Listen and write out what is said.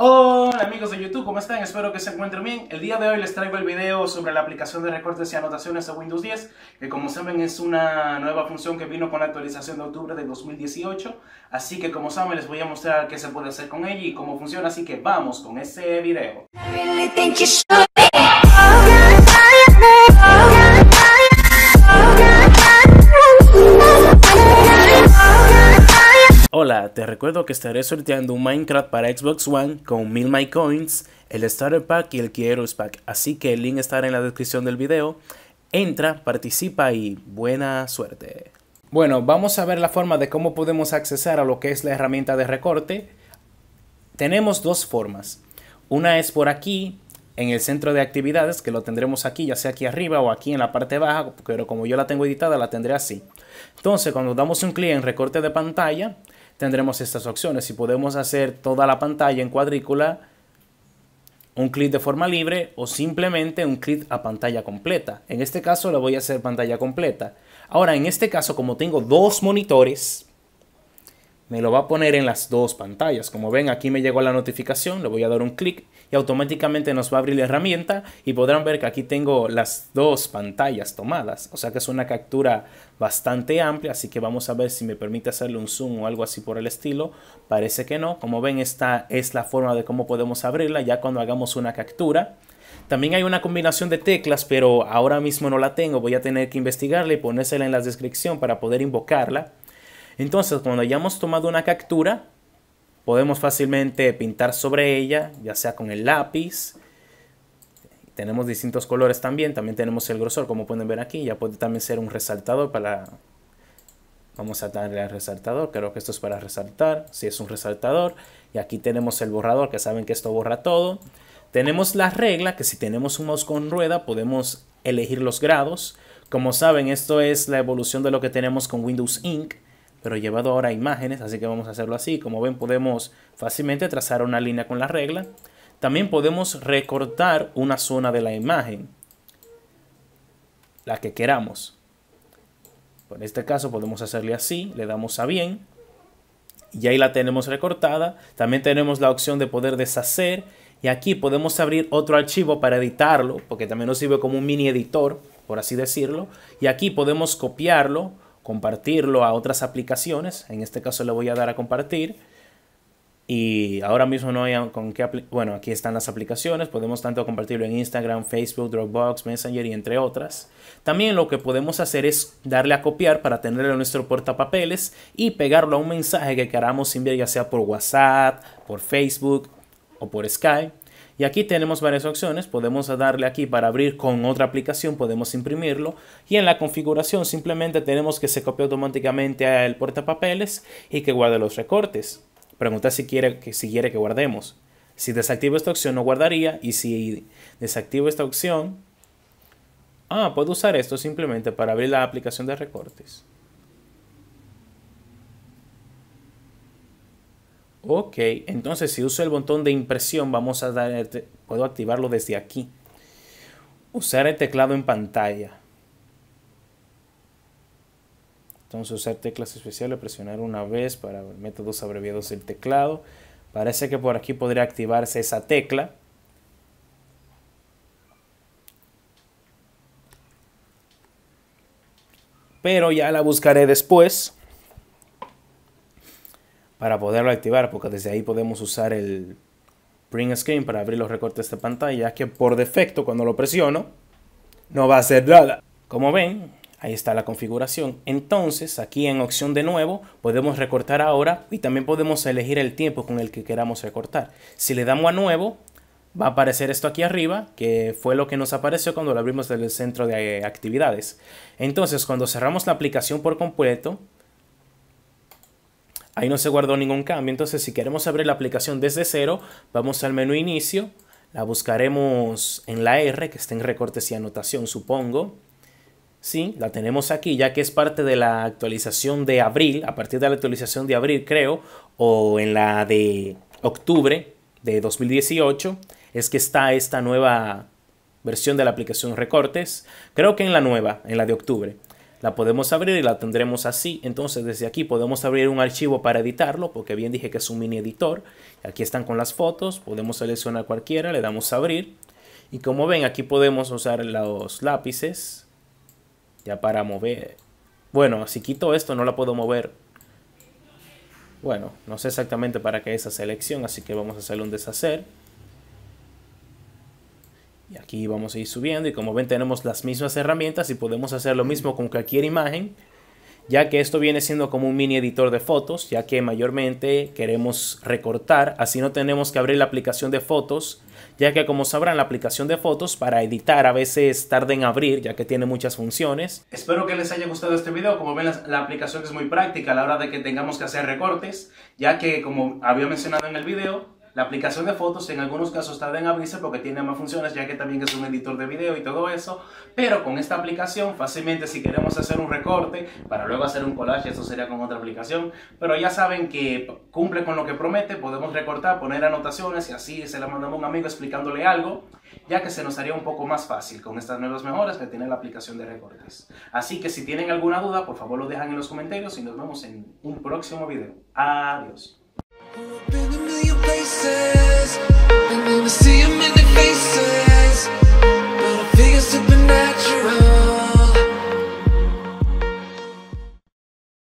Hola amigos de YouTube, ¿cómo están? Espero que se encuentren bien. El día de hoy les traigo el video sobre la aplicación de recortes y anotaciones de Windows 10, que como saben es una nueva función que vino con la actualización de octubre de 2018. Así que como saben les voy a mostrar qué se puede hacer con ella y cómo funciona, así que vamos con ese video. te recuerdo que estaré sorteando un Minecraft para Xbox One con 1000 My Coins, el Starter Pack y el Kieros Pack, así que el link estará en la descripción del video. Entra, participa y buena suerte. Bueno, vamos a ver la forma de cómo podemos accesar a lo que es la herramienta de recorte. Tenemos dos formas. Una es por aquí, en el centro de actividades, que lo tendremos aquí, ya sea aquí arriba o aquí en la parte baja, pero como yo la tengo editada, la tendré así. Entonces, cuando damos un clic en recorte de pantalla, tendremos estas opciones. Si podemos hacer toda la pantalla en cuadrícula, un clic de forma libre o simplemente un clic a pantalla completa. En este caso lo voy a hacer pantalla completa. Ahora, en este caso, como tengo dos monitores, me lo va a poner en las dos pantallas. Como ven, aquí me llegó la notificación, le voy a dar un clic y automáticamente nos va a abrir la herramienta y podrán ver que aquí tengo las dos pantallas tomadas. O sea que es una captura bastante amplia, así que vamos a ver si me permite hacerle un zoom o algo así por el estilo. Parece que no. Como ven, esta es la forma de cómo podemos abrirla ya cuando hagamos una captura. También hay una combinación de teclas, pero ahora mismo no la tengo. Voy a tener que investigarla y ponérsela en la descripción para poder invocarla. Entonces, cuando hayamos tomado una captura, podemos fácilmente pintar sobre ella, ya sea con el lápiz. Tenemos distintos colores también, también tenemos el grosor, como pueden ver aquí. Ya puede también ser un resaltador para... Vamos a darle al resaltador, creo que esto es para resaltar, si es un resaltador. Y aquí tenemos el borrador, que saben que esto borra todo. Tenemos la regla que si tenemos un mouse con rueda podemos elegir los grados. Como saben, esto es la evolución de lo que tenemos con Windows Inc pero llevado ahora imágenes, así que vamos a hacerlo así. Como ven, podemos fácilmente trazar una línea con la regla. También podemos recortar una zona de la imagen, la que queramos. En este caso podemos hacerle así, le damos a bien y ahí la tenemos recortada. También tenemos la opción de poder deshacer y aquí podemos abrir otro archivo para editarlo, porque también nos sirve como un mini editor, por así decirlo. Y aquí podemos copiarlo compartirlo a otras aplicaciones. En este caso le voy a dar a compartir. Y ahora mismo no hay con qué... Bueno, aquí están las aplicaciones. Podemos tanto compartirlo en Instagram, Facebook, Dropbox, Messenger y entre otras. También lo que podemos hacer es darle a copiar para tenerlo en nuestro portapapeles y pegarlo a un mensaje que queramos enviar ya sea por WhatsApp, por Facebook o por Skype. Y aquí tenemos varias opciones, podemos darle aquí para abrir con otra aplicación, podemos imprimirlo. Y en la configuración simplemente tenemos que se copie automáticamente al portapapeles y que guarde los recortes. Pregunta si quiere, que, si quiere que guardemos. Si desactivo esta opción no guardaría y si desactivo esta opción... Ah, puedo usar esto simplemente para abrir la aplicación de recortes. Ok, entonces si uso el botón de impresión, vamos a dar, este, puedo activarlo desde aquí. Usar el teclado en pantalla. Entonces usar teclas especiales, presionar una vez para métodos abreviados del teclado. Parece que por aquí podría activarse esa tecla. Pero ya la buscaré después para poderlo activar, porque desde ahí podemos usar el print screen para abrir los recortes de pantalla, que por defecto cuando lo presiono no va a hacer nada. Como ven, ahí está la configuración. Entonces, aquí en opción de nuevo, podemos recortar ahora y también podemos elegir el tiempo con el que queramos recortar. Si le damos a nuevo, va a aparecer esto aquí arriba, que fue lo que nos apareció cuando lo abrimos del centro de actividades. Entonces, cuando cerramos la aplicación por completo, Ahí no se guardó ningún cambio. Entonces, si queremos abrir la aplicación desde cero, vamos al menú inicio. La buscaremos en la R, que está en recortes y anotación, supongo. Sí, la tenemos aquí, ya que es parte de la actualización de abril, a partir de la actualización de abril, creo, o en la de octubre de 2018, es que está esta nueva versión de la aplicación Recortes, creo que en la nueva, en la de octubre la podemos abrir y la tendremos así. Entonces desde aquí podemos abrir un archivo para editarlo, porque bien dije que es un mini editor. Aquí están con las fotos, podemos seleccionar cualquiera, le damos a abrir. Y como ven, aquí podemos usar los lápices ya para mover. Bueno, si quito esto no la puedo mover. Bueno, no sé exactamente para qué esa selección, así que vamos a hacer un deshacer. Y aquí vamos a ir subiendo y como ven tenemos las mismas herramientas y podemos hacer lo mismo con cualquier imagen. Ya que esto viene siendo como un mini editor de fotos, ya que mayormente queremos recortar, así no tenemos que abrir la aplicación de fotos, ya que como sabrán la aplicación de fotos para editar a veces tarda en abrir, ya que tiene muchas funciones. Espero que les haya gustado este video, como ven la, la aplicación es muy práctica a la hora de que tengamos que hacer recortes, ya que como había mencionado en el video, la aplicación de fotos en algunos casos tarda en abrirse porque tiene más funciones, ya que también es un editor de video y todo eso. Pero con esta aplicación, fácilmente si queremos hacer un recorte para luego hacer un collage, eso sería con otra aplicación. Pero ya saben que cumple con lo que promete, podemos recortar, poner anotaciones y así se la mandamos a un amigo explicándole algo, ya que se nos haría un poco más fácil con estas nuevas mejoras que tiene la aplicación de recortes. Así que si tienen alguna duda, por favor lo dejan en los comentarios y nos vemos en un próximo video. Adiós.